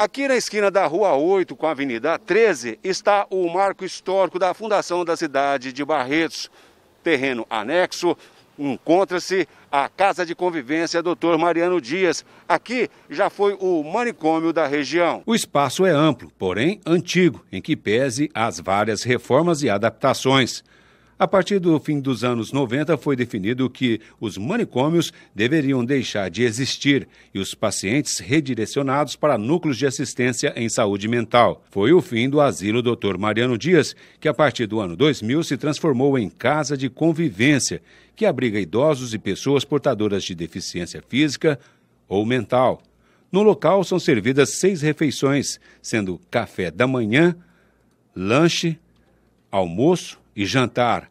Aqui na esquina da Rua 8 com a Avenida 13 está o marco histórico da fundação da cidade de Barretos. Terreno anexo encontra-se a Casa de Convivência Dr. Mariano Dias. Aqui já foi o manicômio da região. O espaço é amplo, porém antigo, em que pese as várias reformas e adaptações. A partir do fim dos anos 90, foi definido que os manicômios deveriam deixar de existir e os pacientes redirecionados para núcleos de assistência em saúde mental. Foi o fim do asilo Dr. Mariano Dias, que a partir do ano 2000 se transformou em casa de convivência, que abriga idosos e pessoas portadoras de deficiência física ou mental. No local são servidas seis refeições, sendo café da manhã, lanche, almoço, e jantar.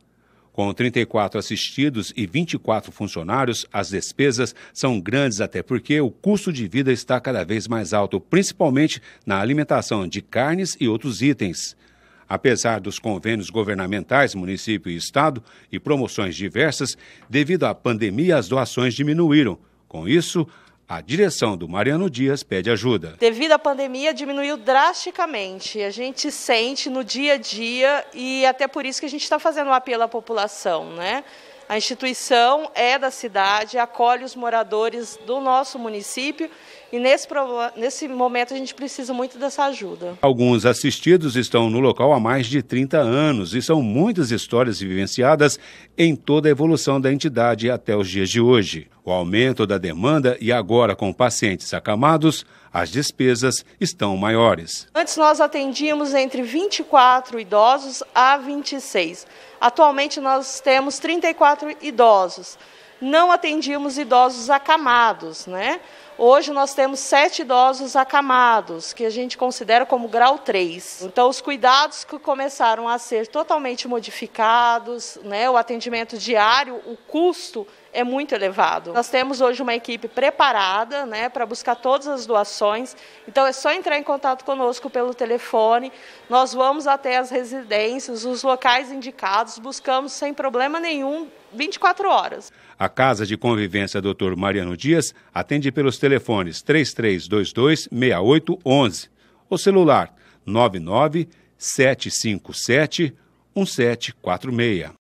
Com 34 assistidos e 24 funcionários, as despesas são grandes até porque o custo de vida está cada vez mais alto, principalmente na alimentação de carnes e outros itens. Apesar dos convênios governamentais, município e estado e promoções diversas, devido à pandemia as doações diminuíram. Com isso, a direção do Mariano Dias pede ajuda. Devido à pandemia, diminuiu drasticamente. A gente sente no dia a dia e até por isso que a gente está fazendo um apelo à população, né? A instituição é da cidade, acolhe os moradores do nosso município e nesse, nesse momento a gente precisa muito dessa ajuda. Alguns assistidos estão no local há mais de 30 anos e são muitas histórias vivenciadas em toda a evolução da entidade até os dias de hoje. O aumento da demanda e agora com pacientes acamados, as despesas estão maiores. Antes nós atendíamos entre 24 idosos a 26. Atualmente nós temos 34 idosos. Não atendíamos idosos acamados, né? Hoje nós temos sete idosos acamados, que a gente considera como grau 3. Então, os cuidados que começaram a ser totalmente modificados, né, o atendimento diário, o custo é muito elevado. Nós temos hoje uma equipe preparada né, para buscar todas as doações, então é só entrar em contato conosco pelo telefone. Nós vamos até as residências, os locais indicados, buscamos sem problema nenhum 24 horas. A Casa de Convivência Dr. Mariano Dias atende pelos telefones telefones 3322 6811 ou celular 99 757 1746.